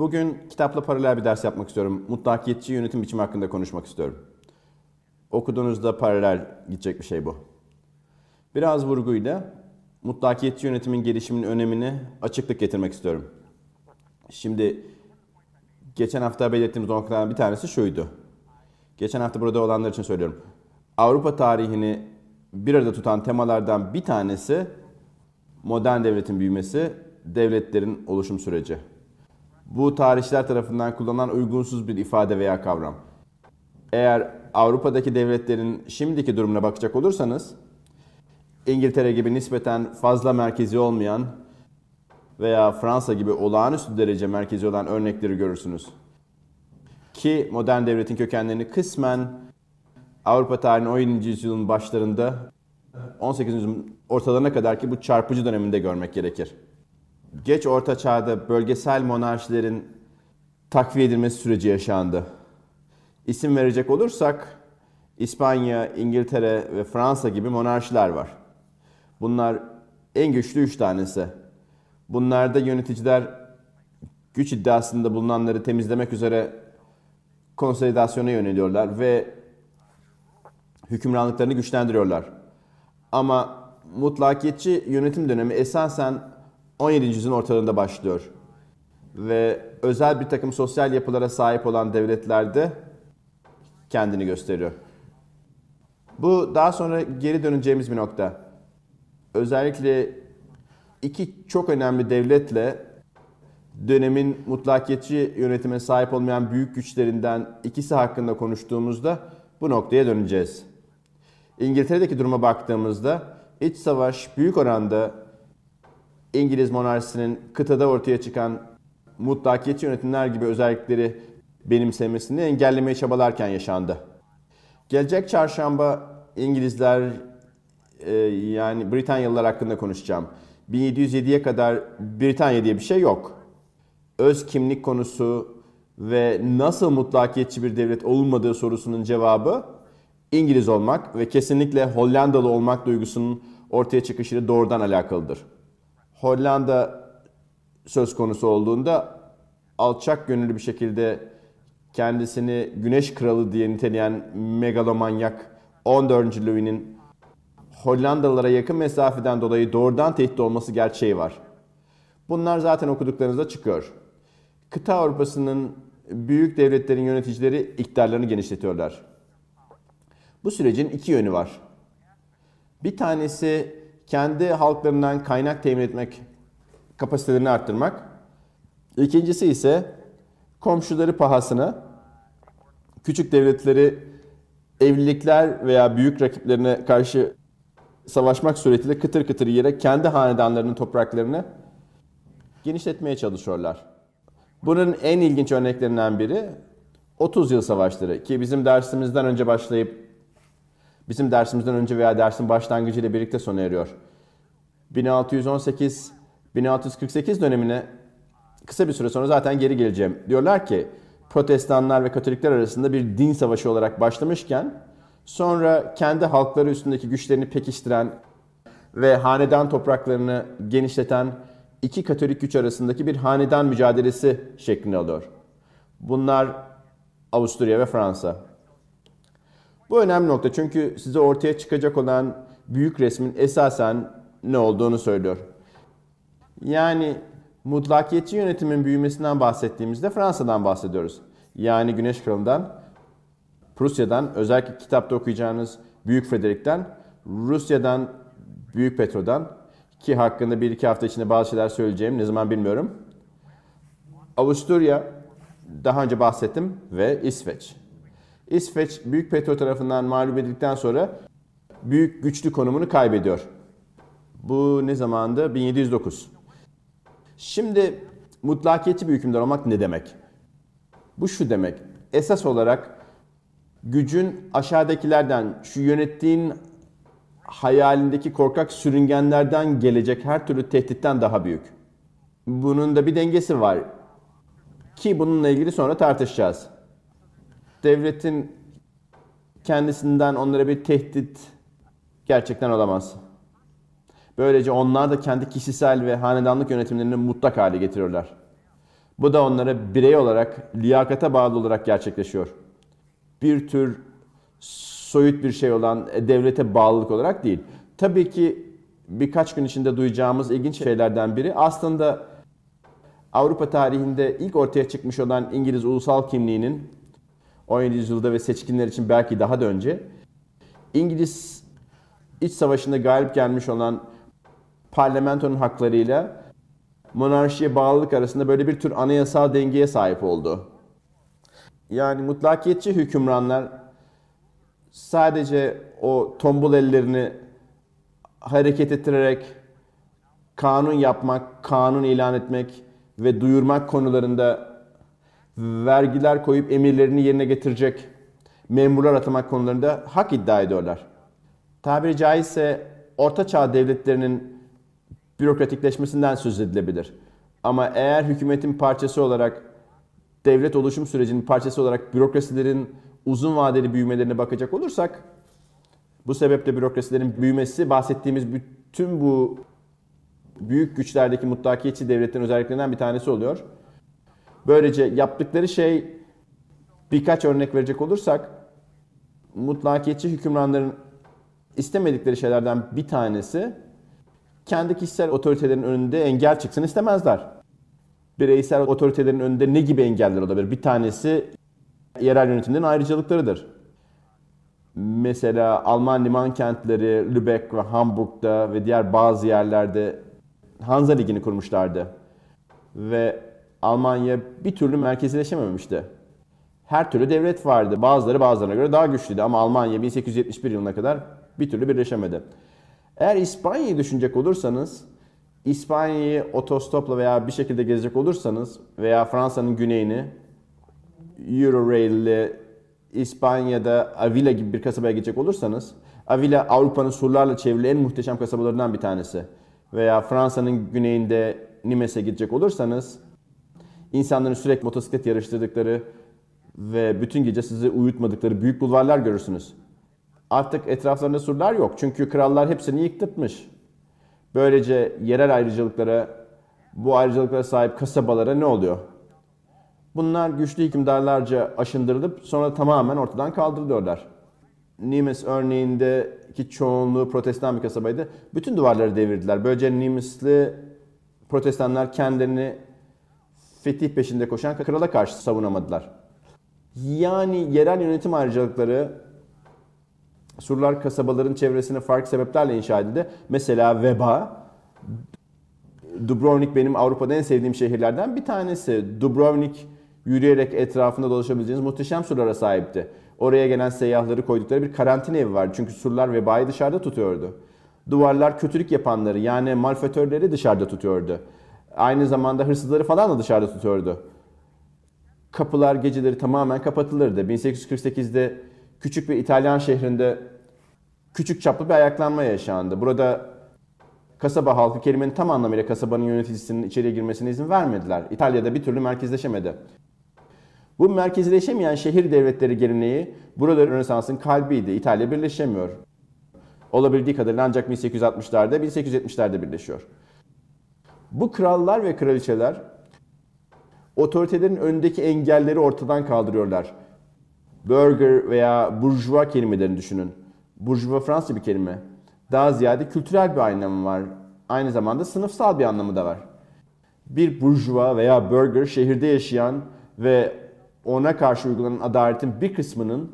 Bugün kitapla paralel bir ders yapmak istiyorum. Mutlakiyetçi yönetim biçimi hakkında konuşmak istiyorum. Okuduğunuzda paralel gidecek bir şey bu. Biraz vurguyla mutlakiyetçi yönetimin gelişiminin önemini açıklık getirmek istiyorum. Şimdi geçen hafta belirttiğimiz noktalardan bir tanesi şuydu. Geçen hafta burada olanlar için söylüyorum. Avrupa tarihini bir arada tutan temalardan bir tanesi modern devletin büyümesi, devletlerin oluşum süreci. Bu tarihçiler tarafından kullanılan uygunsuz bir ifade veya kavram. Eğer Avrupa'daki devletlerin şimdiki durumuna bakacak olursanız, İngiltere gibi nispeten fazla merkezi olmayan veya Fransa gibi olağanüstü derece merkezi olan örnekleri görürsünüz. Ki modern devletin kökenlerini kısmen Avrupa tarihinin 17. yüzyılın başlarında 18. ortalarına kadar ki bu çarpıcı döneminde görmek gerekir geç orta çağda bölgesel monarşilerin takviye edilmesi süreci yaşandı. İsim verecek olursak İspanya, İngiltere ve Fransa gibi monarşiler var. Bunlar en güçlü üç tanesi. Bunlarda yöneticiler güç iddiasında bulunanları temizlemek üzere konsolidasyona yöneliyorlar ve hükümranlıklarını güçlendiriyorlar. Ama mutlakiyetçi yönetim dönemi esasen 17. yüzyılın ortalarında başlıyor. Ve özel bir takım sosyal yapılara sahip olan devletlerde kendini gösteriyor. Bu daha sonra geri döneceğimiz bir nokta. Özellikle iki çok önemli devletle dönemin mutlakiyetçi yönetime sahip olmayan büyük güçlerinden ikisi hakkında konuştuğumuzda bu noktaya döneceğiz. İngiltere'deki duruma baktığımızda iç savaş büyük oranda İngiliz monarşisinin kıtada ortaya çıkan mutlakiyetçi yönetimler gibi özellikleri benimsemesini engellemeye çabalarken yaşandı. Gelecek çarşamba İngilizler e, yani Britanyalılar hakkında konuşacağım. 1707'ye kadar Britanya diye bir şey yok. Öz kimlik konusu ve nasıl mutlakiyetçi bir devlet olmadığı sorusunun cevabı İngiliz olmak ve kesinlikle Hollandalı olmak duygusunun ortaya çıkışıyla doğrudan alakalıdır. Hollanda söz konusu olduğunda alçak gönüllü bir şekilde kendisini Güneş Kralı diye niteleyen megalomanyak 14. Louis'nin Hollandalılara yakın mesafeden dolayı doğrudan tehdit olması gerçeği var. Bunlar zaten okuduklarınızda çıkıyor. Kıta Avrupa'sının büyük devletlerin yöneticileri iktidarlarını genişletiyorlar. Bu sürecin iki yönü var. Bir tanesi kendi halklarından kaynak temin etmek kapasitelerini arttırmak. İkincisi ise komşuları pahasına küçük devletleri evlilikler veya büyük rakiplerine karşı savaşmak suretiyle kıtır kıtır yere kendi hanedanlarının topraklarını genişletmeye çalışıyorlar. Bunun en ilginç örneklerinden biri 30 yıl savaşları ki bizim dersimizden önce başlayıp bizim dersimizden önce veya dersin başlangıcı ile birlikte sona eriyor. 1618-1648 dönemine kısa bir süre sonra zaten geri geleceğim. Diyorlar ki protestanlar ve katolikler arasında bir din savaşı olarak başlamışken sonra kendi halkları üstündeki güçlerini pekiştiren ve hanedan topraklarını genişleten iki katolik güç arasındaki bir hanedan mücadelesi şeklini alıyor. Bunlar Avusturya ve Fransa. Bu önemli nokta çünkü size ortaya çıkacak olan büyük resmin esasen ne olduğunu söylüyor. Yani mutlakiyetçi yönetimin büyümesinden bahsettiğimizde Fransa'dan bahsediyoruz. Yani Güneş Kralı'ndan, Prusya'dan, özellikle kitapta okuyacağınız Büyük Frederik'ten, Rusya'dan, Büyük Petro'dan ki hakkında bir iki hafta içinde bazı şeyler söyleyeceğim ne zaman bilmiyorum. Avusturya, daha önce bahsettim ve İsveç. İsveç Büyük Petrol tarafından mağlup edildikten sonra büyük güçlü konumunu kaybediyor. Bu ne zamanda? 1709. Şimdi mutlakiyetçi bir hükümdar olmak ne demek? Bu şu demek. Esas olarak gücün aşağıdakilerden, şu yönettiğin hayalindeki korkak sürüngenlerden gelecek her türlü tehditten daha büyük. Bunun da bir dengesi var. Ki bununla ilgili sonra tartışacağız devletin kendisinden onlara bir tehdit gerçekten olamaz. Böylece onlar da kendi kişisel ve hanedanlık yönetimlerini mutlak hale getiriyorlar. Bu da onlara birey olarak, liyakata bağlı olarak gerçekleşiyor. Bir tür soyut bir şey olan e, devlete bağlılık olarak değil. Tabii ki birkaç gün içinde duyacağımız ilginç şeylerden biri aslında Avrupa tarihinde ilk ortaya çıkmış olan İngiliz ulusal kimliğinin 17. yüzyılda ve seçkinler için belki daha da önce İngiliz iç savaşında galip gelmiş olan parlamentonun haklarıyla monarşiye bağlılık arasında böyle bir tür anayasal dengeye sahip oldu. Yani mutlakiyetçi hükümranlar sadece o tombul ellerini hareket ettirerek kanun yapmak, kanun ilan etmek ve duyurmak konularında vergiler koyup emirlerini yerine getirecek memurlar atamak konularında hak iddia ediyorlar. Tabiri caizse Orta Çağ devletlerinin bürokratikleşmesinden söz edilebilir. Ama eğer hükümetin parçası olarak devlet oluşum sürecinin parçası olarak bürokrasilerin uzun vadeli büyümelerine bakacak olursak bu sebeple bürokrasilerin büyümesi bahsettiğimiz bütün bu büyük güçlerdeki mutlakiyetçi devletlerin özelliklerinden bir tanesi oluyor. Böylece yaptıkları şey birkaç örnek verecek olursak mutlakiyetçi hükümranların istemedikleri şeylerden bir tanesi kendi kişisel otoritelerin önünde engel çıksın istemezler. Bireysel otoritelerin önünde ne gibi engeller olabilir? Bir tanesi yerel yönetimlerin ayrıcalıklarıdır. Mesela Alman liman kentleri Lübeck ve Hamburg'da ve diğer bazı yerlerde Hansa Ligi'ni kurmuşlardı. Ve Almanya bir türlü merkezileşememişti. Her türlü devlet vardı. Bazıları bazılarına göre daha güçlüydü ama Almanya 1871 yılına kadar bir türlü birleşemedi. Eğer İspanya'yı düşünecek olursanız, İspanya'yı otostopla veya bir şekilde gezecek olursanız veya Fransa'nın güneyini Eurorail ile İspanya'da Avila gibi bir kasabaya gidecek olursanız Avila Avrupa'nın surlarla çevrili en muhteşem kasabalarından bir tanesi. Veya Fransa'nın güneyinde Nimes'e gidecek olursanız insanların sürekli motosiklet yarıştırdıkları ve bütün gece sizi uyutmadıkları büyük bulvarlar görürsünüz. Artık etraflarında surlar yok çünkü krallar hepsini yıktırtmış. Böylece yerel ayrıcalıklara, bu ayrıcalıklara sahip kasabalara ne oluyor? Bunlar güçlü hükümdarlarca aşındırılıp sonra tamamen ortadan kaldırılıyorlar. Nimes örneğindeki çoğunluğu protestan bir kasabaydı. Bütün duvarları devirdiler. Böylece Nimes'li protestanlar kendilerini fetih peşinde koşan krala karşı savunamadılar. Yani yerel yönetim ayrıcalıkları surlar kasabaların çevresine farklı sebeplerle inşa edildi. Mesela veba. Dubrovnik benim Avrupa'da en sevdiğim şehirlerden bir tanesi. Dubrovnik yürüyerek etrafında dolaşabileceğiniz muhteşem surlara sahipti. Oraya gelen seyyahları koydukları bir karantina evi vardı. Çünkü surlar vebayı dışarıda tutuyordu. Duvarlar kötülük yapanları yani malfetörleri dışarıda tutuyordu. Aynı zamanda hırsızları falan da dışarıda tutuyordu. Kapılar geceleri tamamen kapatılırdı. 1848'de küçük bir İtalyan şehrinde küçük çaplı bir ayaklanma yaşandı. Burada kasaba halkı kelimenin tam anlamıyla kasabanın yöneticisinin içeriye girmesine izin vermediler. İtalya'da bir türlü merkezleşemedi. Bu merkezleşemeyen şehir devletleri geleneği burada Rönesans'ın kalbiydi. İtalya birleşemiyor. Olabildiği kadarıyla ancak 1860'larda, 1870'lerde birleşiyor. Bu krallar ve kraliçeler otoritelerin önündeki engelleri ortadan kaldırıyorlar. Burger veya burjuva kelimelerini düşünün. Burjuva Fransız bir kelime. Daha ziyade kültürel bir anlamı var. Aynı zamanda sınıfsal bir anlamı da var. Bir burjuva veya burger şehirde yaşayan ve ona karşı uygulanan adaletin bir kısmının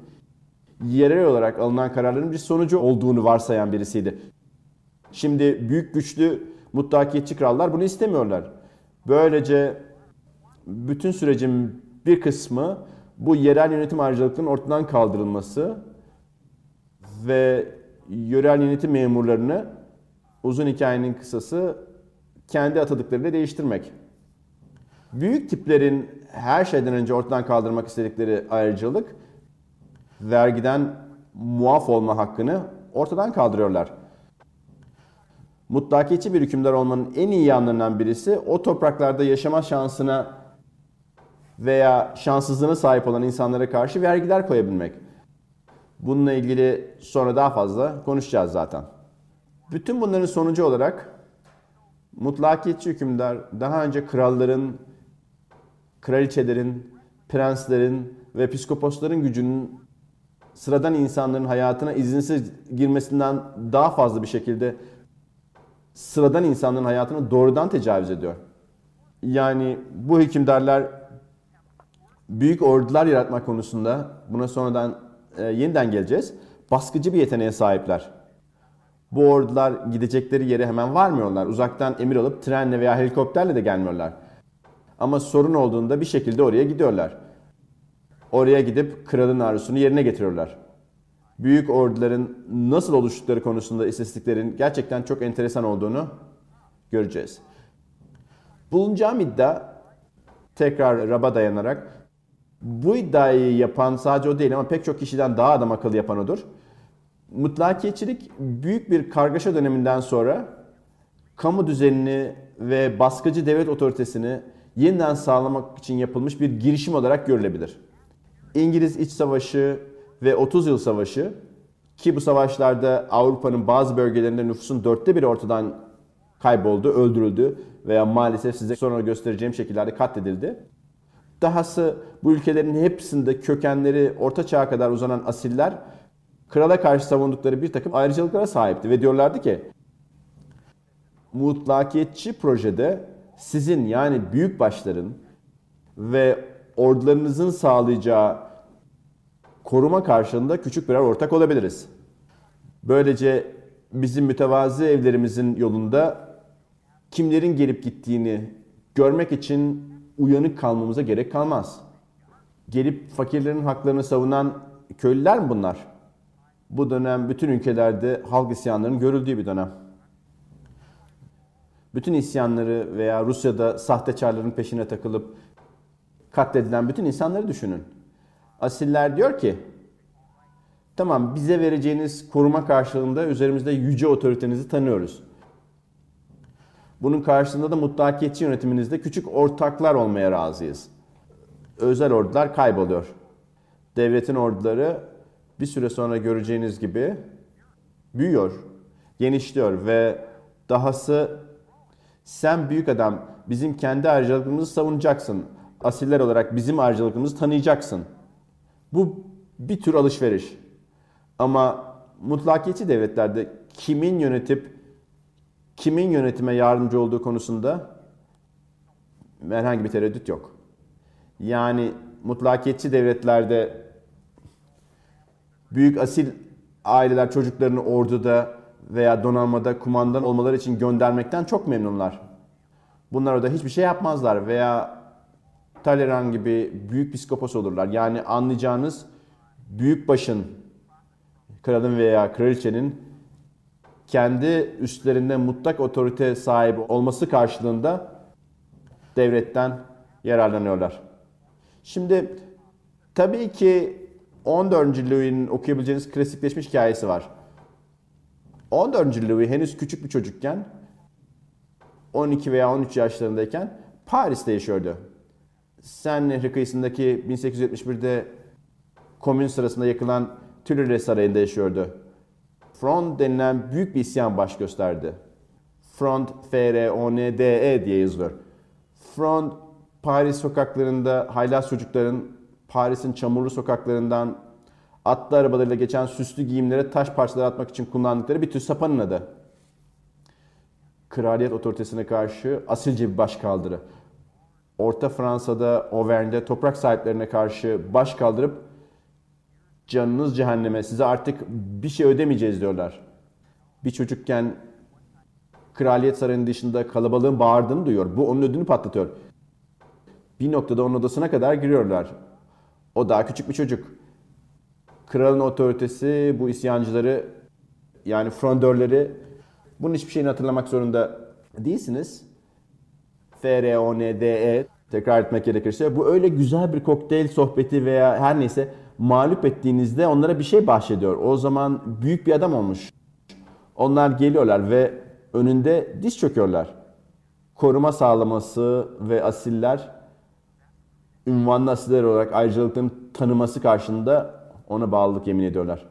yerel olarak alınan kararların bir sonucu olduğunu varsayan birisiydi. Şimdi büyük güçlü Mutlakiyetçi krallar bunu istemiyorlar. Böylece bütün sürecin bir kısmı bu yerel yönetim ayrıcalıklarının ortadan kaldırılması ve yerel yönetim memurlarını uzun hikayenin kısası kendi atadıklarıyla değiştirmek. Büyük tiplerin her şeyden önce ortadan kaldırmak istedikleri ayrıcalık vergiden muaf olma hakkını ortadan kaldırıyorlar mutlakiyetçi bir hükümdar olmanın en iyi yanlarından birisi o topraklarda yaşama şansına veya şanssızlığına sahip olan insanlara karşı vergiler koyabilmek. Bununla ilgili sonra daha fazla konuşacağız zaten. Bütün bunların sonucu olarak mutlakiyetçi hükümdar daha önce kralların, kraliçelerin, prenslerin ve piskoposların gücünün sıradan insanların hayatına izinsiz girmesinden daha fazla bir şekilde sıradan insanların hayatını doğrudan tecavüz ediyor. Yani bu hükümdarlar büyük ordular yaratmak konusunda buna sonradan e, yeniden geleceğiz. Baskıcı bir yeteneğe sahipler. Bu ordular gidecekleri yere hemen varmıyorlar. Uzaktan emir alıp trenle veya helikopterle de gelmiyorlar. Ama sorun olduğunda bir şekilde oraya gidiyorlar. Oraya gidip kralın arzusunu yerine getiriyorlar büyük orduların nasıl oluştukları konusunda istatistiklerin gerçekten çok enteresan olduğunu göreceğiz. Bulunacağım iddia tekrar Rab'a dayanarak bu iddiayı yapan sadece o değil ama pek çok kişiden daha adam akıllı yapan odur. Mutlakiyetçilik büyük bir kargaşa döneminden sonra kamu düzenini ve baskıcı devlet otoritesini yeniden sağlamak için yapılmış bir girişim olarak görülebilir. İngiliz İç Savaşı, ve 30 yıl savaşı ki bu savaşlarda Avrupa'nın bazı bölgelerinde nüfusun dörtte biri ortadan kayboldu, öldürüldü veya maalesef size sonra göstereceğim şekillerde katledildi. Dahası bu ülkelerin hepsinde kökenleri orta çağa kadar uzanan asiller krala karşı savundukları bir takım ayrıcalıklara sahipti ve diyorlardı ki mutlakiyetçi projede sizin yani büyük başların ve ordularınızın sağlayacağı koruma karşılığında küçük birer ortak olabiliriz. Böylece bizim mütevazi evlerimizin yolunda kimlerin gelip gittiğini görmek için uyanık kalmamıza gerek kalmaz. Gelip fakirlerin haklarını savunan köylüler mi bunlar? Bu dönem bütün ülkelerde halk isyanlarının görüldüğü bir dönem. Bütün isyanları veya Rusya'da sahte sahtekarların peşine takılıp katledilen bütün insanları düşünün. Asiller diyor ki tamam bize vereceğiniz koruma karşılığında üzerimizde yüce otoritenizi tanıyoruz. Bunun karşılığında da mutlakiyetçi yönetiminizde küçük ortaklar olmaya razıyız. Özel ordular kayboluyor. Devletin orduları bir süre sonra göreceğiniz gibi büyüyor, genişliyor ve dahası sen büyük adam bizim kendi ayrıcalıklarımızı savunacaksın. Asiller olarak bizim ayrıcalıklarımızı tanıyacaksın.'' Bu bir tür alışveriş. Ama mutlakiyetçi devletlerde kimin yönetip kimin yönetime yardımcı olduğu konusunda herhangi bir tereddüt yok. Yani mutlakiyetçi devletlerde büyük asil aileler çocuklarını orduda veya donanmada kumandan olmaları için göndermekten çok memnunlar. Bunlar orada hiçbir şey yapmazlar veya Talleyrand gibi büyük psikopos olurlar. Yani anlayacağınız büyük başın kralın veya kraliçenin kendi üstlerinde mutlak otorite sahibi olması karşılığında devletten yararlanıyorlar. Şimdi tabii ki 14. Louis'nin okuyabileceğiniz klasikleşmiş hikayesi var. 14. Louis henüz küçük bir çocukken 12 veya 13 yaşlarındayken Paris'te yaşıyordu. Sen Nehri kıyısındaki 1871'de komün sırasında yakılan Tülere Sarayı'nda yaşıyordu. Front denilen büyük bir isyan baş gösterdi. Front, F-R-O-N-D-E diye yazılır. Front, Paris sokaklarında haylaz çocukların Paris'in çamurlu sokaklarından atlı arabalarıyla geçen süslü giyimlere taş parçaları atmak için kullandıkları bir tür sapanın adı. Kraliyet otoritesine karşı asilce bir başkaldırı. Orta Fransa'da, Auvergne'de toprak sahiplerine karşı baş kaldırıp canınız cehenneme size artık bir şey ödemeyeceğiz diyorlar. Bir çocukken kraliyet sarayının dışında kalabalığın bağırdığını duyuyor. Bu onun ödünü patlatıyor. Bir noktada onun odasına kadar giriyorlar. O daha küçük bir çocuk. Kralın otoritesi bu isyancıları yani frondörleri bunun hiçbir şeyini hatırlamak zorunda değilsiniz. FRONDE tekrar etmek gerekirse bu öyle güzel bir kokteyl sohbeti veya her neyse mağlup ettiğinizde onlara bir şey bahşediyor. O zaman büyük bir adam olmuş. Onlar geliyorlar ve önünde diz çöküyorlar. Koruma sağlaması ve asiller ünvanlı asiller olarak ayrıcalıkların tanıması karşında ona bağlılık yemin ediyorlar.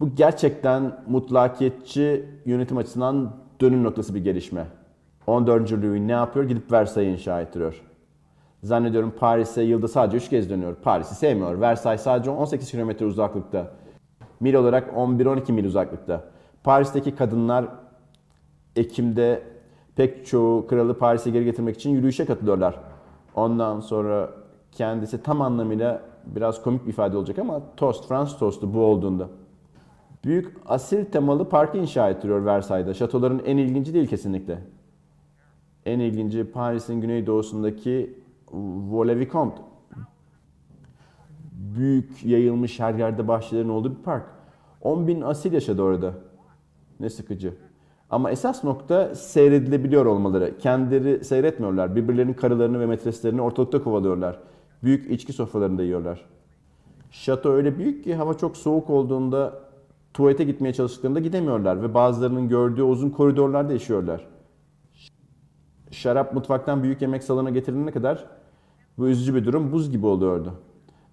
Bu gerçekten mutlakiyetçi yönetim açısından dönüm noktası bir gelişme. 14. Louis ne yapıyor? Gidip Versailles inşa ettiriyor. Zannediyorum Paris'e yılda sadece 3 kez dönüyor. Paris'i sevmiyor. Versailles sadece 18 kilometre uzaklıkta. Mil olarak 11-12 mil uzaklıkta. Paris'teki kadınlar Ekim'de pek çoğu kralı Paris'e geri getirmek için yürüyüşe katılıyorlar. Ondan sonra kendisi tam anlamıyla biraz komik bir ifade olacak ama tost, Fransız tostu bu olduğunda. Büyük asil temalı parkı inşa ettiriyor Versailles'da. Şatoların en ilginci değil kesinlikle en ilginci Paris'in güneydoğusundaki Vaux-le-Vicomte. Büyük yayılmış her yerde bahçelerin olduğu bir park. 10 bin asil yaşadı orada. Ne sıkıcı. Ama esas nokta seyredilebiliyor olmaları. Kendileri seyretmiyorlar. Birbirlerinin karılarını ve metreslerini ortalıkta kovalıyorlar. Büyük içki sofralarında yiyorlar. Şato öyle büyük ki hava çok soğuk olduğunda tuvalete gitmeye çalıştıklarında gidemiyorlar ve bazılarının gördüğü uzun koridorlarda yaşıyorlar şarap mutfaktan büyük yemek salonuna getirilene kadar bu üzücü bir durum buz gibi oluyordu.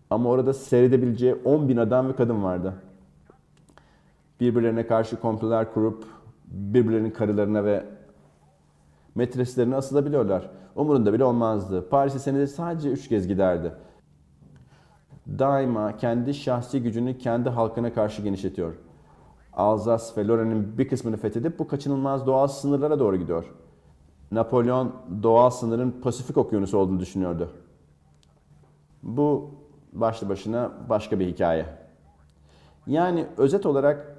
Ama orada seyredebileceği 10 bin adam ve kadın vardı. Birbirlerine karşı komplolar kurup birbirlerinin karılarına ve metreslerine asılabiliyorlar. Umurunda bile olmazdı. Paris'e senede sadece 3 kez giderdi. Daima kendi şahsi gücünü kendi halkına karşı genişletiyor. Alsas ve Lorraine'in bir kısmını fethedip bu kaçınılmaz doğal sınırlara doğru gidiyor.'' Napolyon doğal sınırın Pasifik Okyanusu olduğunu düşünüyordu. Bu başlı başına başka bir hikaye. Yani özet olarak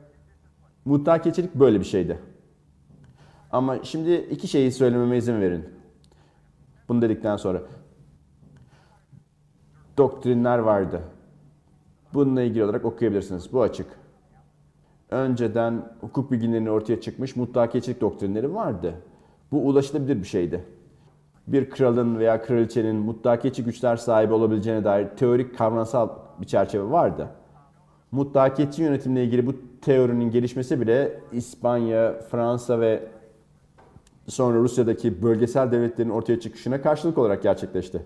mutlakiyetçilik böyle bir şeydi. Ama şimdi iki şeyi söylememe izin verin. Bunu dedikten sonra. Doktrinler vardı. Bununla ilgili olarak okuyabilirsiniz. Bu açık. Önceden hukuk bilgilerinin ortaya çıkmış mutlakiyetçilik doktrinleri vardı. Bu ulaşılabilir bir şeydi. Bir kralın veya kraliçenin mutlakiyetçi güçler sahibi olabileceğine dair teorik kavramsal bir çerçeve vardı. Mutlakiyetçi yönetimle ilgili bu teorinin gelişmesi bile İspanya, Fransa ve sonra Rusya'daki bölgesel devletlerin ortaya çıkışına karşılık olarak gerçekleşti.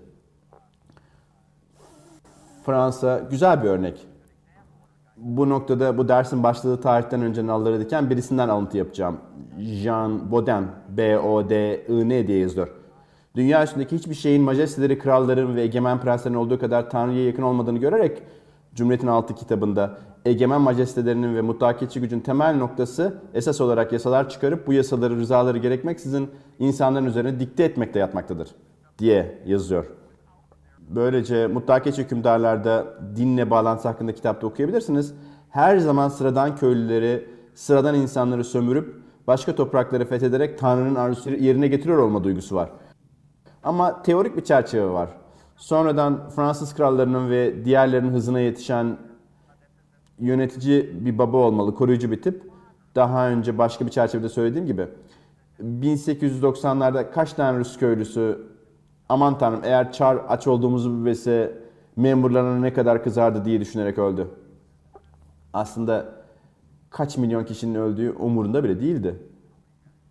Fransa güzel bir örnek bu noktada bu dersin başladığı tarihten önce nalları diken birisinden alıntı yapacağım. Jean Baudin, B-O-D-I-N diye yazılıyor. Dünya üstündeki hiçbir şeyin majesteleri, kralların ve egemen prenslerin olduğu kadar Tanrı'ya yakın olmadığını görerek Cumhuriyet'in altı kitabında egemen majestelerinin ve mutlakiyetçi gücün temel noktası esas olarak yasalar çıkarıp bu yasaları rızaları gerekmeksizin insanların üzerine dikte etmekte yatmaktadır diye yazıyor. Böylece Mutlak Geç Hükümdarlar'da dinle bağlantısı hakkında kitapta okuyabilirsiniz. Her zaman sıradan köylüleri, sıradan insanları sömürüp başka toprakları fethederek Tanrı'nın arzusu yerine getiriyor olma duygusu var. Ama teorik bir çerçeve var. Sonradan Fransız krallarının ve diğerlerinin hızına yetişen yönetici bir baba olmalı, koruyucu bir tip. Daha önce başka bir çerçevede söylediğim gibi 1890'larda kaç tane Rus köylüsü aman tanrım eğer Çar aç olduğumuzu bilse memurlarına ne kadar kızardı diye düşünerek öldü. Aslında kaç milyon kişinin öldüğü umurunda bile değildi.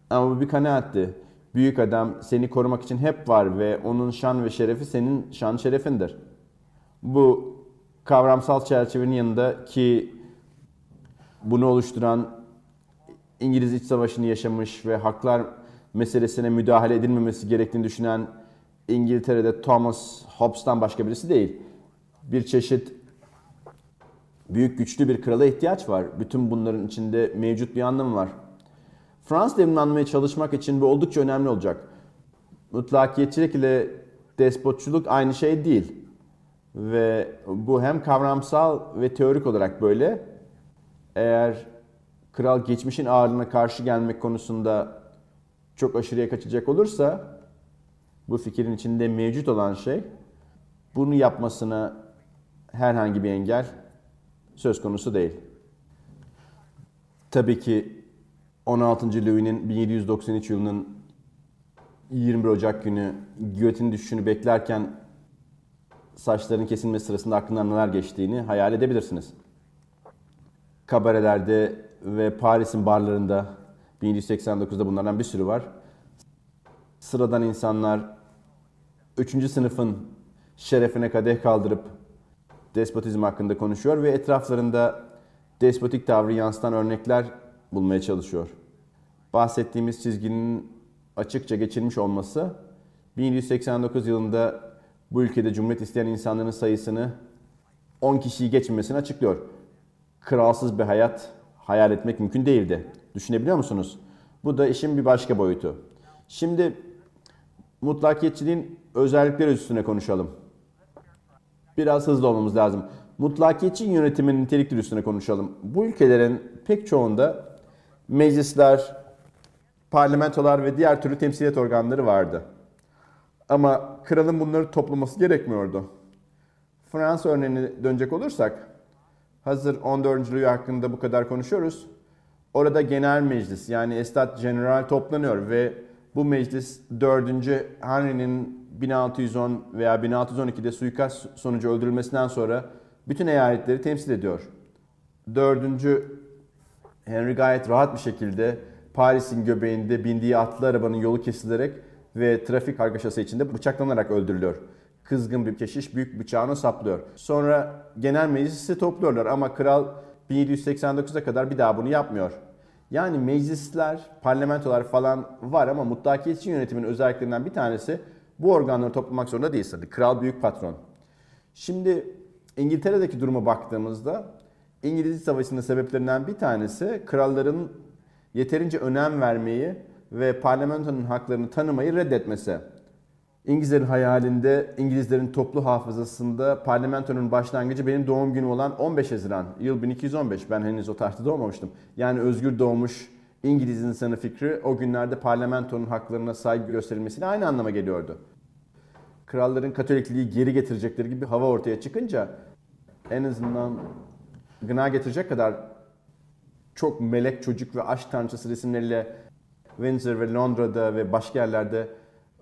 Ama bu bir kanaatti. Büyük adam seni korumak için hep var ve onun şan ve şerefi senin şan şerefindir. Bu kavramsal çerçevenin yanında ki bunu oluşturan İngiliz iç Savaşı'nı yaşamış ve haklar meselesine müdahale edilmemesi gerektiğini düşünen İngiltere'de Thomas Hobbes'tan başka birisi değil. Bir çeşit büyük güçlü bir krala ihtiyaç var. Bütün bunların içinde mevcut bir anlamı var. Fransa devrimlanmaya çalışmak için bu oldukça önemli olacak. Mutlakiyetçilik ile despotçuluk aynı şey değil. Ve bu hem kavramsal ve teorik olarak böyle. Eğer kral geçmişin ağırlığına karşı gelmek konusunda çok aşırıya kaçacak olursa bu fikrin içinde mevcut olan şey bunu yapmasına herhangi bir engel söz konusu değil. Tabii ki 16. Louis'nin 1793 yılının 21 Ocak günü giyotin düşüşünü beklerken saçların kesilme sırasında aklından neler geçtiğini hayal edebilirsiniz. Kabarelerde ve Paris'in barlarında 1789'da bunlardan bir sürü var. Sıradan insanlar Üçüncü sınıfın şerefine kadeh kaldırıp despotizm hakkında konuşuyor ve etraflarında despotik tavrı yansıtan örnekler bulmaya çalışıyor. Bahsettiğimiz çizginin açıkça geçilmiş olması 1789 yılında bu ülkede cumhuriyet isteyen insanların sayısını 10 kişiyi geçmemesini açıklıyor. Kralsız bir hayat hayal etmek mümkün değildi. Düşünebiliyor musunuz? Bu da işin bir başka boyutu. Şimdi mutlakiyetçiliğin özellikleri üstüne konuşalım. Biraz hızlı olmamız lazım. Mutlakiyetçi yönetimin nitelikleri üstüne konuşalım. Bu ülkelerin pek çoğunda meclisler, parlamentolar ve diğer türlü temsiliyet organları vardı. Ama kralın bunları toplaması gerekmiyordu. Fransa örneğine dönecek olursak, hazır 14. Louis hakkında bu kadar konuşuyoruz. Orada genel meclis yani Estat General toplanıyor ve bu meclis 4. Henry'nin 1610 veya 1612'de suikast sonucu öldürülmesinden sonra bütün eyaletleri temsil ediyor. 4. Henry gayet rahat bir şekilde Paris'in göbeğinde bindiği atlı arabanın yolu kesilerek ve trafik kargaşası içinde bıçaklanarak öldürülüyor. Kızgın bir keşiş büyük bıçağını saplıyor. Sonra genel meclisi topluyorlar ama kral 1789'a kadar bir daha bunu yapmıyor. Yani meclisler, parlamentolar falan var ama mutlaki için yönetimin özelliklerinden bir tanesi bu organları toplamak zorunda değil tabii. Kral büyük patron. Şimdi İngiltere'deki duruma baktığımızda İngiliz Savaşı'nın sebeplerinden bir tanesi kralların yeterince önem vermeyi ve parlamentonun haklarını tanımayı reddetmesi. İngilizlerin hayalinde, İngilizlerin toplu hafızasında parlamentonun başlangıcı benim doğum günü olan 15 Haziran, yıl 1215. Ben henüz o tarihte doğmamıştım. Yani özgür doğmuş İngiliz insanı fikri o günlerde parlamentonun haklarına saygı gösterilmesine aynı anlama geliyordu. Kralların Katolikliği geri getirecekleri gibi hava ortaya çıkınca en azından gına getirecek kadar çok melek çocuk ve aşk tanrıçası resimleriyle Windsor ve Londra'da ve başka yerlerde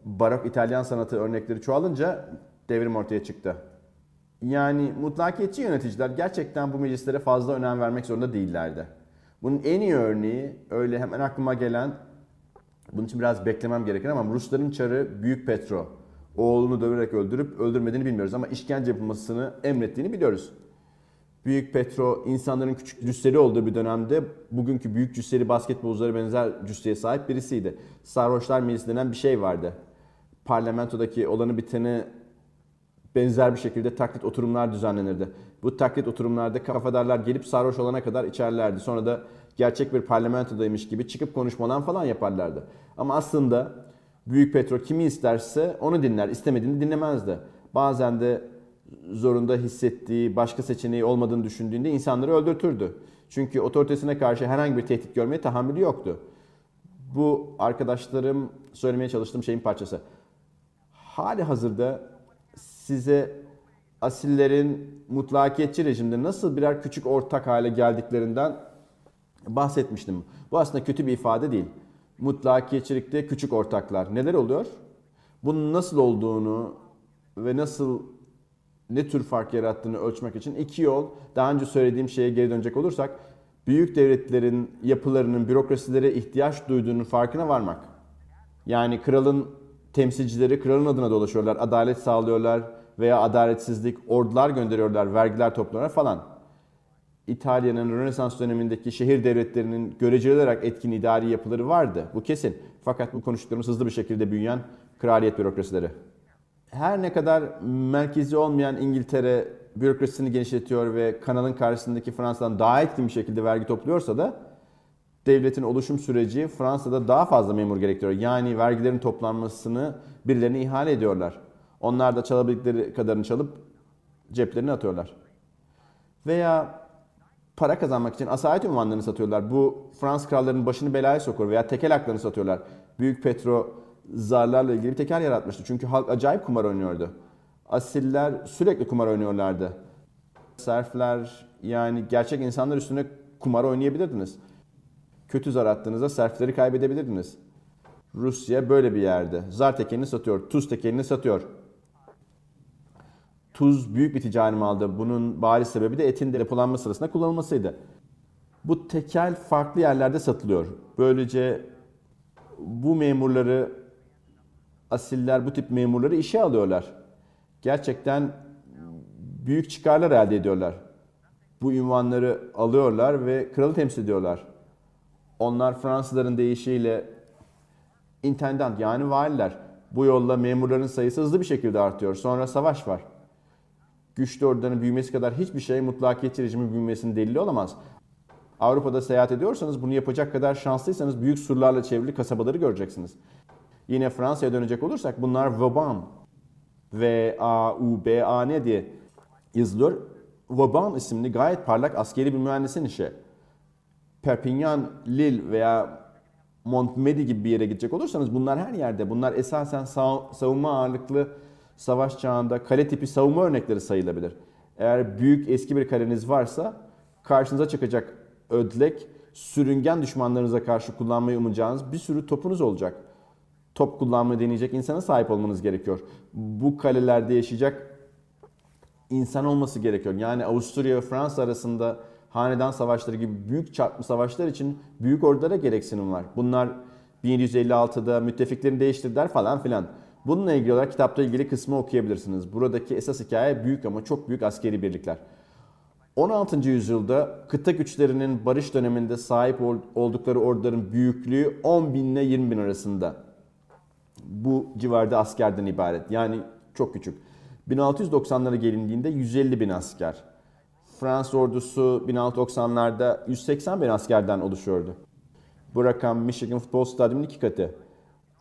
barok İtalyan sanatı örnekleri çoğalınca devrim ortaya çıktı. Yani mutlakiyetçi yöneticiler gerçekten bu meclislere fazla önem vermek zorunda değillerdi. Bunun en iyi örneği öyle hemen aklıma gelen, bunun için biraz beklemem gereken ama Rusların çarı Büyük Petro oğlunu döverek öldürüp öldürmediğini bilmiyoruz ama işkence yapılmasını emrettiğini biliyoruz. Büyük Petro insanların küçük cüsseli olduğu bir dönemde bugünkü büyük cüsseli basketbolculara benzer cüsseye sahip birisiydi. Sarhoşlar meclis denen bir şey vardı parlamentodaki olanı biteni benzer bir şekilde taklit oturumlar düzenlenirdi. Bu taklit oturumlarda kafadarlar gelip sarhoş olana kadar içerlerdi. Sonra da gerçek bir parlamentodaymış gibi çıkıp konuşmadan falan yaparlardı. Ama aslında Büyük Petro kimi isterse onu dinler, istemediğini dinlemezdi. Bazen de zorunda hissettiği, başka seçeneği olmadığını düşündüğünde insanları öldürtürdü. Çünkü otoritesine karşı herhangi bir tehdit görmeye tahammülü yoktu. Bu arkadaşlarım söylemeye çalıştığım şeyin parçası hali hazırda size asillerin mutlakiyetçi rejimde nasıl birer küçük ortak hale geldiklerinden bahsetmiştim. Bu aslında kötü bir ifade değil. Mutlakiyetçilikte küçük ortaklar neler oluyor? Bunun nasıl olduğunu ve nasıl ne tür fark yarattığını ölçmek için iki yol. Daha önce söylediğim şeye geri dönecek olursak büyük devletlerin yapılarının bürokrasilere ihtiyaç duyduğunun farkına varmak. Yani kralın temsilcileri kralın adına dolaşıyorlar, adalet sağlıyorlar veya adaletsizlik, ordular gönderiyorlar, vergiler topluyorlar falan. İtalya'nın Rönesans dönemindeki şehir devletlerinin göreceli olarak etkin idari yapıları vardı. Bu kesin. Fakat bu konuştuklarımız hızlı bir şekilde büyüyen kraliyet bürokrasileri. Her ne kadar merkezi olmayan İngiltere bürokrasisini genişletiyor ve kanalın karşısındaki Fransa'dan daha etkin bir şekilde vergi topluyorsa da devletin oluşum süreci Fransa'da daha fazla memur gerektiriyor. Yani vergilerin toplanmasını birilerine ihale ediyorlar. Onlar da çalabildikleri kadarını çalıp ceplerine atıyorlar. Veya para kazanmak için asayet ünvanlarını satıyorlar. Bu Fransız krallarının başını belaya sokur veya tekel haklarını satıyorlar. Büyük Petro zarlarla ilgili bir tekel yaratmıştı. Çünkü halk acayip kumar oynuyordu. Asiller sürekli kumar oynuyorlardı. Serfler yani gerçek insanlar üstüne kumar oynayabilirdiniz kötü zar attığınızda serfleri kaybedebilirdiniz. Rusya böyle bir yerde. Zar tekelini satıyor, tuz tekelini satıyor. Tuz büyük bir ticari maldı. Bunun bariz sebebi de etin depolanma sırasında kullanılmasıydı. Bu tekel farklı yerlerde satılıyor. Böylece bu memurları, asiller bu tip memurları işe alıyorlar. Gerçekten büyük çıkarlar elde ediyorlar. Bu ünvanları alıyorlar ve kralı temsil ediyorlar. Onlar Fransızların deyişiyle intendant yani valiler. Bu yolla memurların sayısı hızlı bir şekilde artıyor. Sonra savaş var. Güçlü orduların büyümesi kadar hiçbir şey mutlakiyetçi rejimin büyümesinin delili olamaz. Avrupa'da seyahat ediyorsanız bunu yapacak kadar şanslıysanız büyük surlarla çevrili kasabaları göreceksiniz. Yine Fransa'ya dönecek olursak bunlar Vauban v A U B A N diye yazılıyor. Vauban isimli gayet parlak askeri bir mühendisin işi. Perpignan, Lille veya Montmedi gibi bir yere gidecek olursanız bunlar her yerde. Bunlar esasen savunma ağırlıklı savaş çağında kale tipi savunma örnekleri sayılabilir. Eğer büyük eski bir kaleniz varsa karşınıza çıkacak ödlek, sürüngen düşmanlarınıza karşı kullanmayı umacağınız bir sürü topunuz olacak. Top kullanmayı deneyecek insana sahip olmanız gerekiyor. Bu kalelerde yaşayacak insan olması gerekiyor. Yani Avusturya ve Fransa arasında hanedan savaşları gibi büyük çarpma savaşlar için büyük ordulara gereksinim var. Bunlar 1756'da müttefiklerini değiştirdiler falan filan. Bununla ilgili olarak kitapta ilgili kısmı okuyabilirsiniz. Buradaki esas hikaye büyük ama çok büyük askeri birlikler. 16. yüzyılda kıta güçlerinin barış döneminde sahip oldukları orduların büyüklüğü 10 bin ile 20 bin arasında. Bu civarda askerden ibaret. Yani çok küçük. 1690'lara gelindiğinde 150 bin asker. Fransız ordusu 1690'larda 180 bin askerden oluşuyordu. Bu rakam Michigan Futbol Stadyumu'nun iki katı.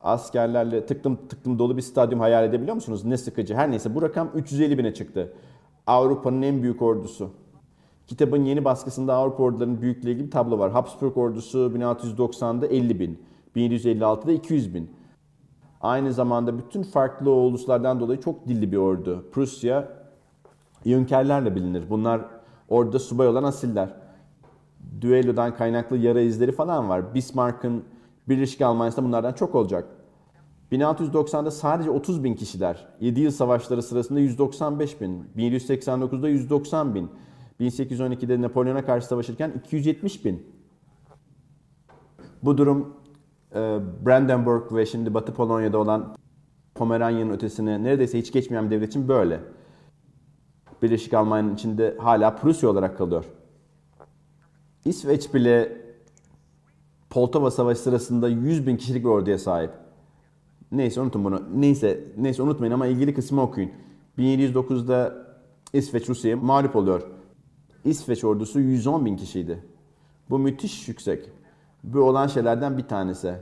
Askerlerle tıklım tıklım dolu bir stadyum hayal edebiliyor musunuz? Ne sıkıcı. Her neyse bu rakam 350 bine çıktı. Avrupa'nın en büyük ordusu. Kitabın yeni baskısında Avrupa ordularının büyüklüğü gibi tablo var. Habsburg ordusu 1690'da 50 bin, 1756'da 200 bin. Aynı zamanda bütün farklı uluslardan dolayı çok dilli bir ordu. Prusya yönkerlerle bilinir. Bunlar Orada subay olan asiller. Düellodan kaynaklı yara izleri falan var. Bismarck'ın Birleşik Almanya'sında bunlardan çok olacak. 1690'da sadece 30 bin kişiler, 7 yıl savaşları sırasında 195 bin, 1789'da 190 bin, 1812'de Napolyon'a karşı savaşırken 270 bin. Bu durum e, Brandenburg ve şimdi Batı Polonya'da olan Pomeranya'nın ötesine neredeyse hiç geçmeyen bir devlet için böyle. Birleşik Almanya'nın içinde hala Prusya olarak kalıyor. İsveç bile Poltava Savaşı sırasında 100 bin kişilik bir orduya sahip. Neyse unutun bunu. Neyse, neyse unutmayın ama ilgili kısmı okuyun. 1709'da İsveç Rusya'ya mağlup oluyor. İsveç ordusu 110 bin kişiydi. Bu müthiş yüksek. Bu olan şeylerden bir tanesi.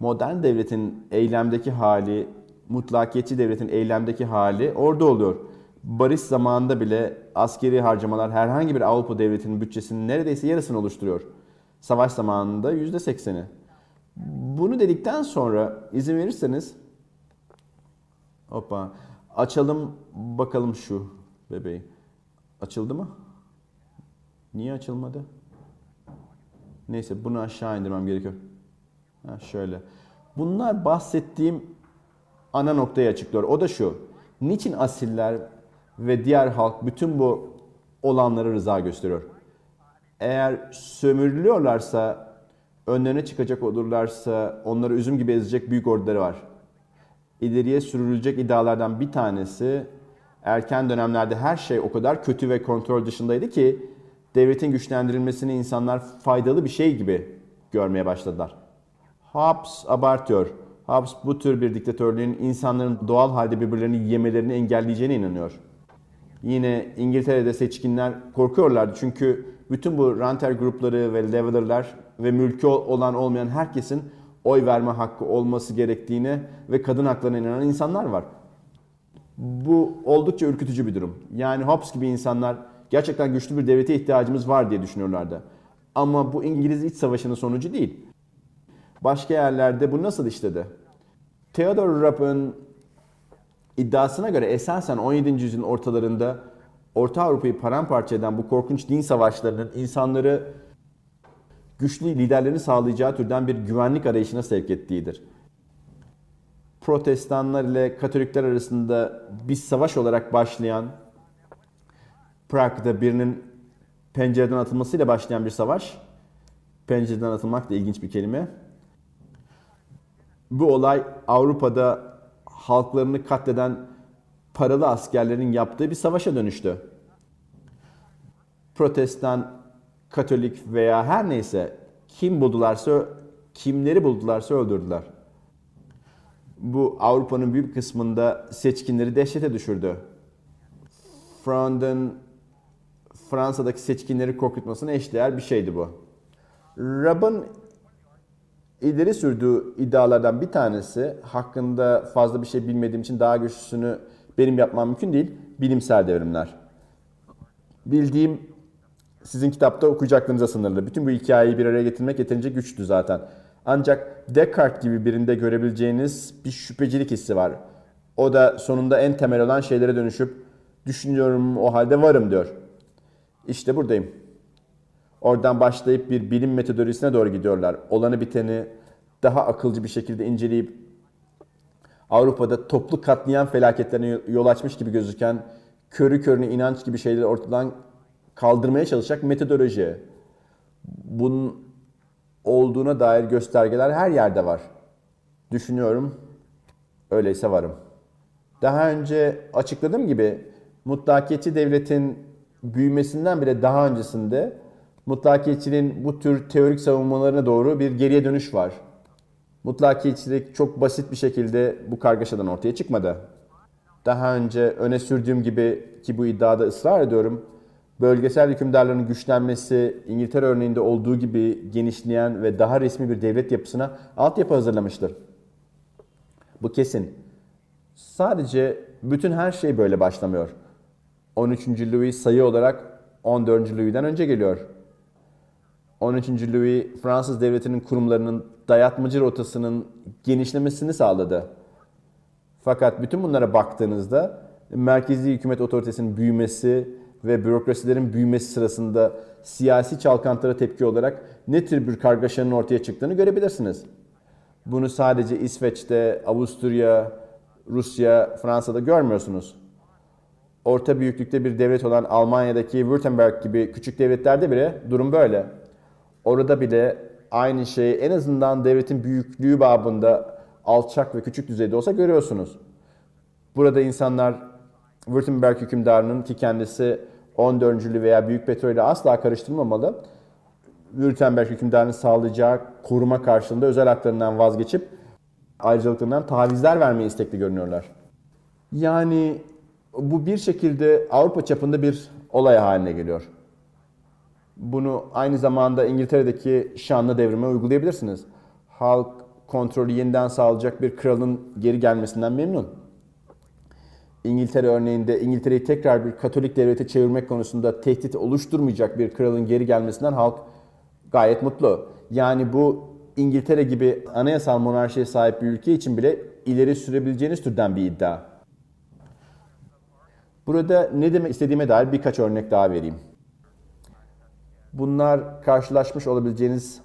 Modern devletin eylemdeki hali, mutlakiyetçi devletin eylemdeki hali orada oluyor barış zamanında bile askeri harcamalar herhangi bir Avrupa devletinin bütçesinin neredeyse yarısını oluşturuyor. Savaş zamanında yüzde %80'i. Bunu dedikten sonra izin verirseniz hoppa açalım bakalım şu bebeği. Açıldı mı? Niye açılmadı? Neyse bunu aşağı indirmem gerekiyor. Ha, şöyle. Bunlar bahsettiğim ana noktayı açıklıyor. O da şu. Niçin asiller ve diğer halk bütün bu olanlara rıza gösteriyor. Eğer sömürülüyorlarsa, önlerine çıkacak olurlarsa onları üzüm gibi ezecek büyük orduları var. İleriye sürülecek iddialardan bir tanesi erken dönemlerde her şey o kadar kötü ve kontrol dışındaydı ki devletin güçlendirilmesini insanlar faydalı bir şey gibi görmeye başladılar. Hobbes abartıyor. Hobbes bu tür bir diktatörlüğün insanların doğal halde birbirlerini yemelerini engelleyeceğine inanıyor. Yine İngiltere'de seçkinler korkuyorlardı. Çünkü bütün bu renter grupları ve levelerler ve mülkü olan olmayan herkesin oy verme hakkı olması gerektiğine ve kadın haklarına inanan insanlar var. Bu oldukça ürkütücü bir durum. Yani Hobbes gibi insanlar gerçekten güçlü bir devlete ihtiyacımız var diye düşünüyorlardı. Ama bu İngiliz İç Savaşı'nın sonucu değil. Başka yerlerde bu nasıl işledi? Theodore Rapp'ın iddiasına göre esasen 17. yüzyılın ortalarında Orta Avrupa'yı paramparça eden bu korkunç din savaşlarının insanları güçlü liderlerini sağlayacağı türden bir güvenlik arayışına sevk ettiğidir. Protestanlar ile Katolikler arasında bir savaş olarak başlayan Prag'da birinin pencereden atılmasıyla başlayan bir savaş. Pencereden atılmak da ilginç bir kelime. Bu olay Avrupa'da halklarını katleden paralı askerlerin yaptığı bir savaşa dönüştü. Protestan, Katolik veya her neyse kim buldularsa, kimleri buldularsa öldürdüler. Bu Avrupa'nın büyük kısmında seçkinleri dehşete düşürdü. Frond'un Fransa'daki seçkinleri korkutmasına eşdeğer bir şeydi bu. Rab'ın ileri sürdüğü iddialardan bir tanesi hakkında fazla bir şey bilmediğim için daha güçlüsünü benim yapmam mümkün değil. Bilimsel devrimler. Bildiğim sizin kitapta okuyacaklarınıza sınırlı. Bütün bu hikayeyi bir araya getirmek yeterince güçtü zaten. Ancak Descartes gibi birinde görebileceğiniz bir şüphecilik hissi var. O da sonunda en temel olan şeylere dönüşüp düşünüyorum o halde varım diyor. İşte buradayım.'' Oradan başlayıp bir bilim metodolojisine doğru gidiyorlar. Olanı biteni daha akılcı bir şekilde inceleyip Avrupa'da toplu katliam felaketlerine yol açmış gibi gözüken körü körüne inanç gibi şeyleri ortadan kaldırmaya çalışacak metodoloji. Bunun olduğuna dair göstergeler her yerde var. Düşünüyorum. Öyleyse varım. Daha önce açıkladığım gibi mutlakiyetçi devletin büyümesinden bile daha öncesinde mutlakiyetçinin bu tür teorik savunmalarına doğru bir geriye dönüş var. Mutlakiyetçilik çok basit bir şekilde bu kargaşadan ortaya çıkmadı. Daha önce öne sürdüğüm gibi ki bu iddiada ısrar ediyorum, bölgesel hükümdarların güçlenmesi İngiltere örneğinde olduğu gibi genişleyen ve daha resmi bir devlet yapısına altyapı hazırlamıştır. Bu kesin. Sadece bütün her şey böyle başlamıyor. 13. Louis sayı olarak 14. Louis'den önce geliyor. 13. Louis Fransız devletinin kurumlarının dayatmacı rotasının genişlemesini sağladı. Fakat bütün bunlara baktığınızda merkezi hükümet otoritesinin büyümesi ve bürokrasilerin büyümesi sırasında siyasi çalkantılara tepki olarak ne tür bir kargaşanın ortaya çıktığını görebilirsiniz. Bunu sadece İsveç'te, Avusturya, Rusya, Fransa'da görmüyorsunuz. Orta büyüklükte bir devlet olan Almanya'daki Württemberg gibi küçük devletlerde bile durum böyle. Orada bile aynı şeyi en azından devletin büyüklüğü babında alçak ve küçük düzeyde olsa görüyorsunuz. Burada insanlar Württemberg hükümdarının ki kendisi 14. veya Büyük ile asla karıştırmamalı. Württemberg hükümdarının sağlayacağı koruma karşılığında özel haklarından vazgeçip ayrıcalıklarından tavizler vermeye istekli görünüyorlar. Yani bu bir şekilde Avrupa çapında bir olay haline geliyor. Bunu aynı zamanda İngiltere'deki şanlı devrime uygulayabilirsiniz. Halk kontrolü yeniden sağlayacak bir kralın geri gelmesinden memnun. İngiltere örneğinde İngiltere'yi tekrar bir Katolik devlete çevirmek konusunda tehdit oluşturmayacak bir kralın geri gelmesinden halk gayet mutlu. Yani bu İngiltere gibi anayasal monarşiye sahip bir ülke için bile ileri sürebileceğiniz türden bir iddia. Burada ne demek istediğime dair birkaç örnek daha vereyim. Bunlar karşılaşmış olabileceğiniz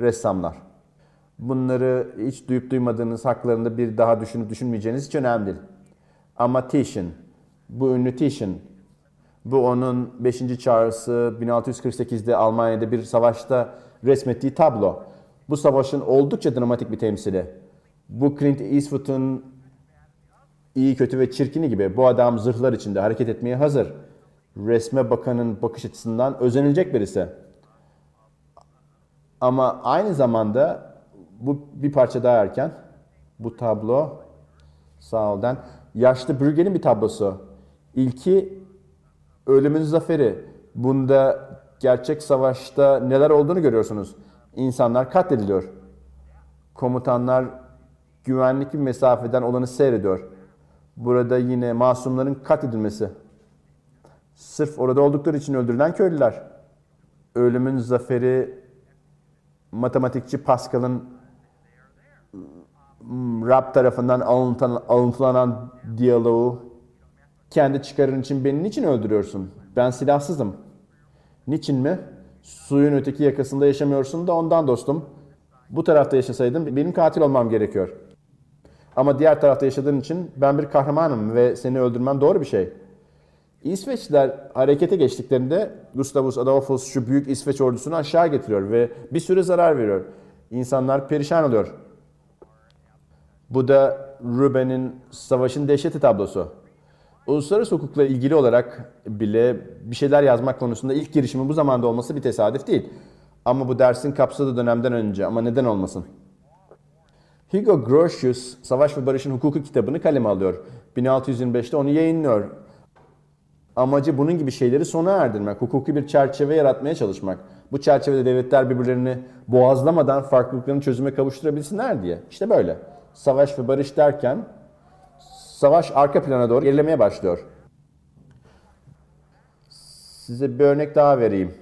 ressamlar. Bunları hiç duyup duymadığınız haklarında bir daha düşünüp düşünmeyeceğiniz hiç önemli değil. Ama Titian, bu ünlü Titian, bu onun 5. çağrısı 1648'de Almanya'da bir savaşta resmettiği tablo. Bu savaşın oldukça dramatik bir temsili. Bu Clint Eastwood'un iyi, kötü ve çirkini gibi bu adam zırhlar içinde hareket etmeye hazır resme bakanın bakış açısından özenilecek birisi. Ama aynı zamanda bu bir parça daha erken. Bu tablo sağ olden yaşlı Brügge'nin bir tablosu. İlki ölümün zaferi. Bunda gerçek savaşta neler olduğunu görüyorsunuz. İnsanlar katlediliyor. Komutanlar güvenlik bir mesafeden olanı seyrediyor. Burada yine masumların katledilmesi. Sırf orada oldukları için öldürülen köylüler. Ölümün zaferi matematikçi Pascal'ın mm, Rab tarafından alıntılanan diyaloğu kendi çıkarın için beni niçin öldürüyorsun? Ben silahsızım. Niçin mi? Suyun öteki yakasında yaşamıyorsun da ondan dostum. Bu tarafta yaşasaydım benim katil olmam gerekiyor. Ama diğer tarafta yaşadığın için ben bir kahramanım ve seni öldürmem doğru bir şey.'' İsveçliler harekete geçtiklerinde Gustavus Adolphus şu büyük İsveç ordusunu aşağı getiriyor ve bir sürü zarar veriyor. İnsanlar perişan oluyor. Bu da Ruben'in Savaşın Dehşeti tablosu. Uluslararası hukukla ilgili olarak bile bir şeyler yazmak konusunda ilk girişimi bu zamanda olması bir tesadüf değil. Ama bu dersin kapsadığı dönemden önce ama neden olmasın? Hugo Grotius Savaş ve Barış'ın Hukuku kitabını kaleme alıyor. 1625'te onu yayınlıyor amacı bunun gibi şeyleri sona erdirmek, hukuki bir çerçeve yaratmaya çalışmak. Bu çerçevede devletler birbirlerini boğazlamadan farklılıklarını çözüme kavuşturabilsinler diye. İşte böyle. Savaş ve barış derken savaş arka plana doğru gerilemeye başlıyor. Size bir örnek daha vereyim.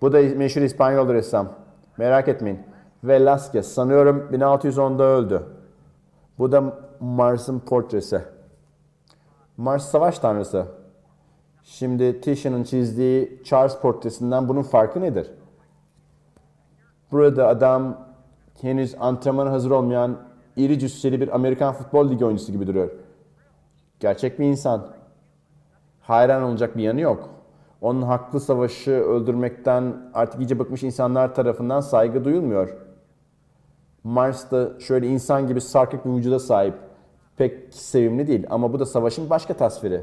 Bu da meşhur İspanyol ressam. Merak etmeyin. Velázquez sanıyorum 1610'da öldü. Bu da Mars'ın portresi. Mars savaş tanrısı. Şimdi Titian'ın çizdiği Charles portresinden bunun farkı nedir? Burada adam henüz antrenmana hazır olmayan iri cüsseli bir Amerikan Futbol Ligi oyuncusu gibi duruyor. Gerçek bir insan. Hayran olacak bir yanı yok. Onun haklı savaşı öldürmekten artık iyice bıkmış insanlar tarafından saygı duyulmuyor. Mars da şöyle insan gibi sarkık bir vücuda sahip. Pek sevimli değil ama bu da savaşın başka tasviri.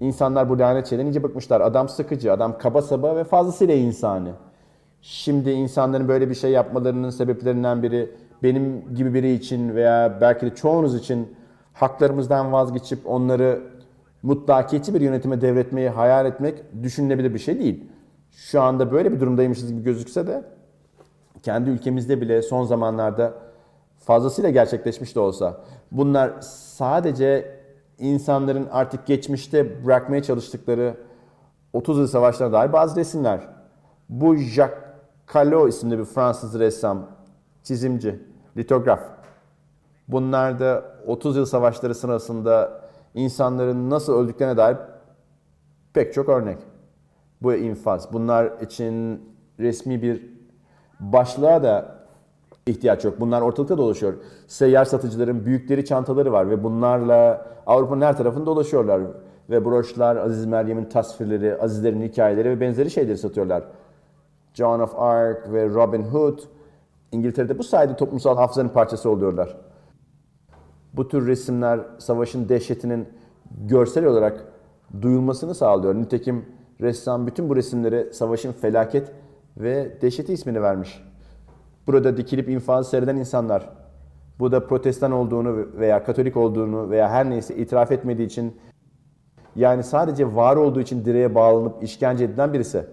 İnsanlar bu lanet şeyden iyice bıkmışlar. Adam sıkıcı, adam kaba saba ve fazlasıyla insani. Şimdi insanların böyle bir şey yapmalarının sebeplerinden biri benim gibi biri için veya belki de çoğunuz için haklarımızdan vazgeçip onları mutlakiyetçi bir yönetime devretmeyi hayal etmek düşünülebilir bir şey değil. Şu anda böyle bir durumdaymışız gibi gözükse de kendi ülkemizde bile son zamanlarda fazlasıyla gerçekleşmiş de olsa bunlar sadece insanların artık geçmişte bırakmaya çalıştıkları 30 yıl savaşlarına dair bazı resimler. Bu Jacques Callot isimli bir Fransız ressam, çizimci, litograf. Bunlar da 30 yıl savaşları sırasında insanların nasıl öldüklerine dair pek çok örnek. Bu infaz. Bunlar için resmi bir başlığa da ihtiyaç yok. Bunlar ortalıkta dolaşıyor. Seyyar satıcıların büyükleri çantaları var ve bunlarla Avrupa'nın her tarafında dolaşıyorlar. Ve broşlar, Aziz Meryem'in tasvirleri, Azizlerin hikayeleri ve benzeri şeyleri satıyorlar. John of Arc ve Robin Hood İngiltere'de bu sayede toplumsal hafızanın parçası oluyorlar. Bu tür resimler savaşın dehşetinin görsel olarak duyulmasını sağlıyor. Nitekim ressam bütün bu resimlere savaşın felaket ve dehşeti ismini vermiş. Burada dikilip infaz seyreden insanlar bu da protestan olduğunu veya katolik olduğunu veya her neyse itiraf etmediği için yani sadece var olduğu için direğe bağlanıp işkence edilen birisi.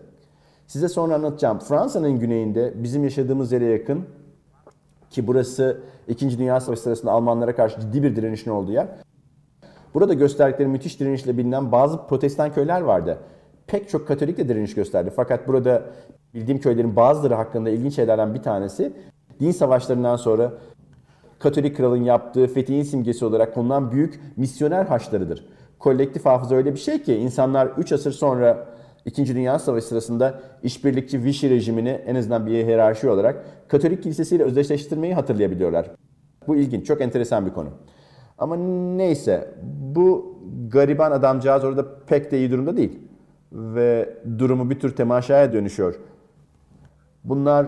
Size sonra anlatacağım. Fransa'nın güneyinde bizim yaşadığımız yere yakın ki burası 2. Dünya Savaşı sırasında Almanlara karşı ciddi bir direnişin olduğu yer. Burada gösterdikleri müthiş direnişle bilinen bazı protestan köyler vardı. Pek çok Katolik de direniş gösterdi. Fakat burada bildiğim köylerin bazıları hakkında ilginç şeylerden bir tanesi din savaşlarından sonra Katolik kralın yaptığı fetihin simgesi olarak konulan büyük misyoner haçlarıdır. Kolektif hafıza öyle bir şey ki insanlar 3 asır sonra 2. Dünya Savaşı sırasında işbirlikçi Vichy rejimini en azından bir hiyerarşi olarak Katolik kilisesiyle özdeşleştirmeyi hatırlayabiliyorlar. Bu ilginç, çok enteresan bir konu. Ama neyse bu gariban adamcağız orada pek de iyi durumda değil. Ve durumu bir tür temaşaya dönüşüyor. Bunlar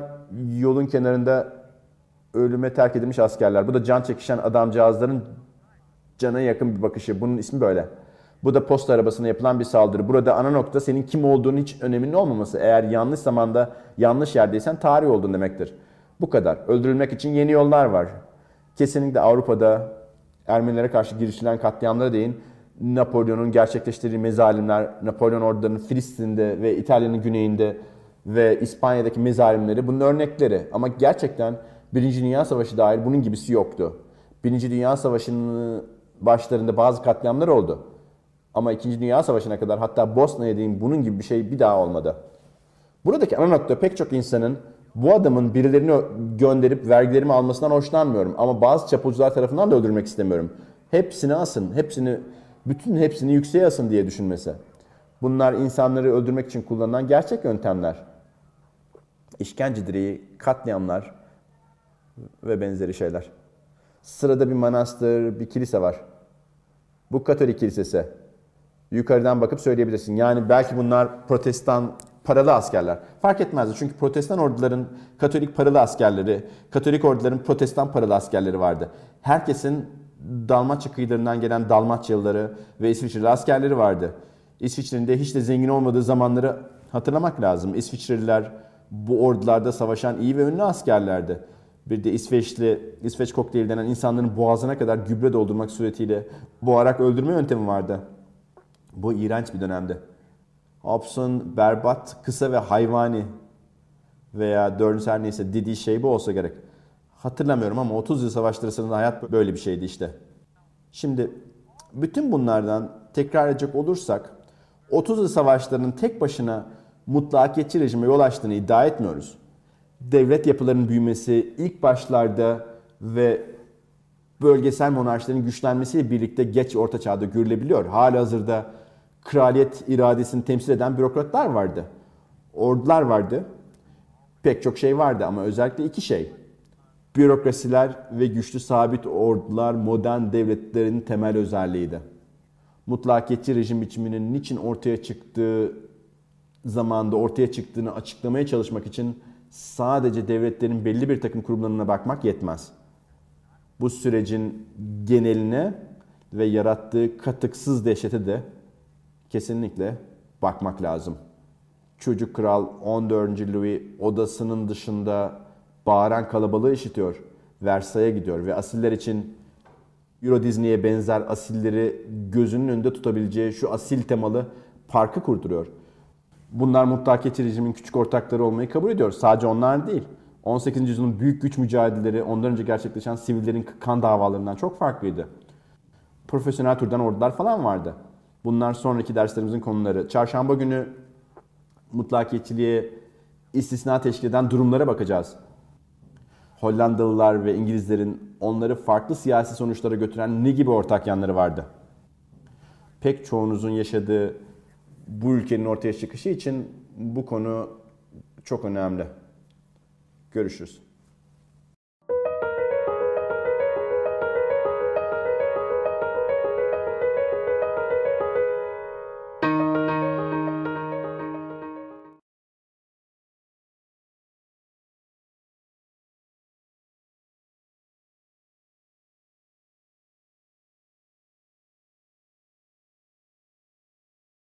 yolun kenarında ölüme terk edilmiş askerler. Bu da can çekişen adamcağızların cana yakın bir bakışı. Bunun ismi böyle. Bu da posta arabasına yapılan bir saldırı. Burada ana nokta senin kim olduğunun hiç önemli olmaması. Eğer yanlış zamanda yanlış yerdeysen tarih oldun demektir. Bu kadar. Öldürülmek için yeni yollar var. Kesinlikle Avrupa'da Ermenilere karşı girişilen katliamlara değin. Napolyon'un gerçekleştirdiği mezalimler, Napolyon ordularının Filistin'de ve İtalya'nın güneyinde ve İspanya'daki mezarimleri bunun örnekleri. Ama gerçekten Birinci Dünya Savaşı dair bunun gibisi yoktu. Birinci Dünya Savaşı'nın başlarında bazı katliamlar oldu. Ama İkinci Dünya Savaşı'na kadar hatta Bosna'ya diyeyim bunun gibi bir şey bir daha olmadı. Buradaki ana nokta pek çok insanın bu adamın birilerini gönderip vergilerimi almasından hoşlanmıyorum. Ama bazı çapulcular tarafından da öldürmek istemiyorum. Hepsini asın, hepsini, bütün hepsini yükseğe asın diye düşünmesi. Bunlar insanları öldürmek için kullanılan gerçek yöntemler işkence direği, katliamlar ve benzeri şeyler. Sırada bir manastır, bir kilise var. Bu Katolik kilisesi. Yukarıdan bakıp söyleyebilirsin. Yani belki bunlar protestan paralı askerler. Fark etmezdi çünkü protestan orduların katolik paralı askerleri, katolik orduların protestan paralı askerleri vardı. Herkesin Dalmaçya kıyılarından gelen Dalmaçyalıları ve İsviçreli askerleri vardı. İsviçre'nin de hiç de zengin olmadığı zamanları hatırlamak lazım. İsviçreliler bu ordularda savaşan iyi ve ünlü askerlerdi. Bir de İsveçli, İsveç kokteyli denen insanların boğazına kadar gübre doldurmak suretiyle boğarak öldürme yöntemi vardı. Bu iğrenç bir dönemdi. Hobson berbat, kısa ve hayvani veya dördüncü her neyse dediği şey bu olsa gerek. Hatırlamıyorum ama 30 yıl savaşları sırasında hayat böyle bir şeydi işte. Şimdi bütün bunlardan tekrar edecek olursak 30 yıl savaşlarının tek başına mutlakiyetçi rejime yol açtığını iddia etmiyoruz. Devlet yapılarının büyümesi ilk başlarda ve bölgesel monarşilerin güçlenmesiyle birlikte geç orta çağda görülebiliyor. Hala hazırda kraliyet iradesini temsil eden bürokratlar vardı. Ordular vardı. Pek çok şey vardı ama özellikle iki şey. Bürokrasiler ve güçlü sabit ordular modern devletlerin temel özelliğiydi. Mutlakiyetçi rejim biçiminin niçin ortaya çıktığı zamanda ortaya çıktığını açıklamaya çalışmak için sadece devletlerin belli bir takım kurumlarına bakmak yetmez. Bu sürecin geneline ve yarattığı katıksız dehşete de kesinlikle bakmak lazım. Çocuk Kral 14. Louis odasının dışında bağıran kalabalığı işitiyor. Versay'a gidiyor ve asiller için Euro Disney'e benzer asilleri gözünün önünde tutabileceği şu asil temalı parkı kurduruyor. Bunlar mutlakiyetçi rejimin küçük ortakları olmayı kabul ediyor. Sadece onlar değil. 18. yüzyılın büyük güç mücadeleleri ondan önce gerçekleşen sivillerin kan davalarından çok farklıydı. Profesyonel türden ordular falan vardı. Bunlar sonraki derslerimizin konuları. Çarşamba günü mutlakiyetçiliğe istisna teşkil eden durumlara bakacağız. Hollandalılar ve İngilizlerin onları farklı siyasi sonuçlara götüren ne gibi ortak yanları vardı? Pek çoğunuzun yaşadığı bu ülkenin ortaya çıkışı için bu konu çok önemli. Görüşürüz.